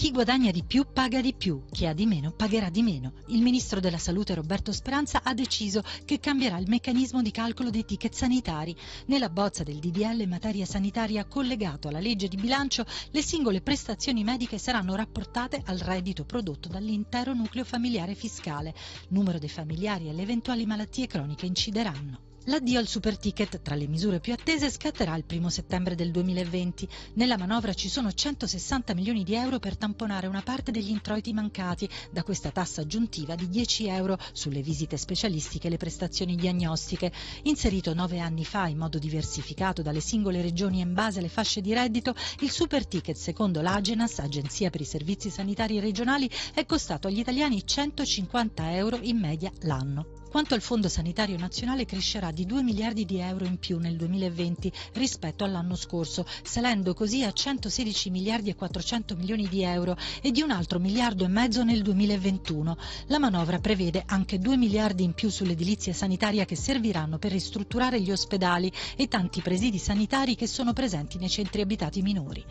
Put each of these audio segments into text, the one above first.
Chi guadagna di più paga di più, chi ha di meno pagherà di meno. Il ministro della Salute Roberto Speranza ha deciso che cambierà il meccanismo di calcolo dei ticket sanitari. Nella bozza del DDL in materia sanitaria collegato alla legge di bilancio, le singole prestazioni mediche saranno rapportate al reddito prodotto dall'intero nucleo familiare fiscale. numero dei familiari e le eventuali malattie croniche incideranno. L'addio al super ticket, tra le misure più attese, scatterà il 1 settembre del 2020. Nella manovra ci sono 160 milioni di euro per tamponare una parte degli introiti mancati da questa tassa aggiuntiva di 10 euro sulle visite specialistiche e le prestazioni diagnostiche. Inserito nove anni fa in modo diversificato dalle singole regioni in base alle fasce di reddito, il super ticket, secondo l'Agenas, Agenzia per i Servizi Sanitari Regionali, è costato agli italiani 150 euro in media l'anno quanto il Fondo Sanitario Nazionale crescerà di 2 miliardi di euro in più nel 2020 rispetto all'anno scorso, salendo così a 116 miliardi e 400 milioni di euro e di un altro miliardo e mezzo nel 2021. La manovra prevede anche 2 miliardi in più sull'edilizia sanitaria che serviranno per ristrutturare gli ospedali e tanti presidi sanitari che sono presenti nei centri abitati minori.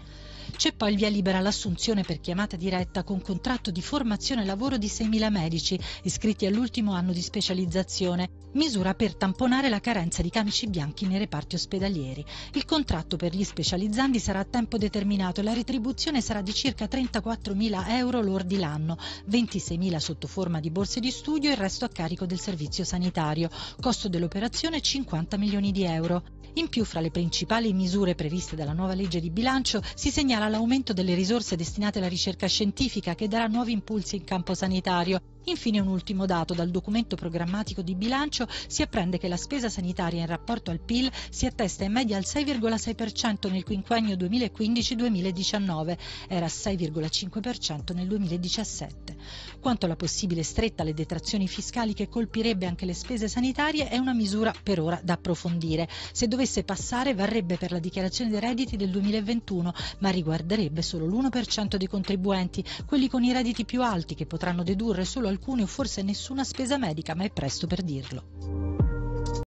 C'è poi il via libera all'assunzione per chiamata diretta con contratto di formazione e lavoro di 6.000 medici iscritti all'ultimo anno di specializzazione, misura per tamponare la carenza di camici bianchi nei reparti ospedalieri. Il contratto per gli specializzandi sarà a tempo determinato e la retribuzione sarà di circa 34.000 euro lordi l'anno, 26.000 sotto forma di borse di studio e il resto a carico del servizio sanitario. Costo dell'operazione 50 milioni di euro. In più, fra le principali misure previste dalla nuova legge di bilancio, si segnala l'aumento delle risorse destinate alla ricerca scientifica che darà nuovi impulsi in campo sanitario, Infine un ultimo dato, dal documento programmatico di bilancio si apprende che la spesa sanitaria in rapporto al PIL si attesta in media al 6,6% nel quinquennio 2015-2019, era 6,5% nel 2017. Quanto alla possibile stretta alle detrazioni fiscali che colpirebbe anche le spese sanitarie è una misura per ora da approfondire. Se dovesse passare varrebbe per la dichiarazione dei redditi del 2021, ma riguarderebbe solo l'1% dei contribuenti, quelli con i redditi più alti che potranno dedurre solo al alcune o forse nessuna spesa medica, ma è presto per dirlo.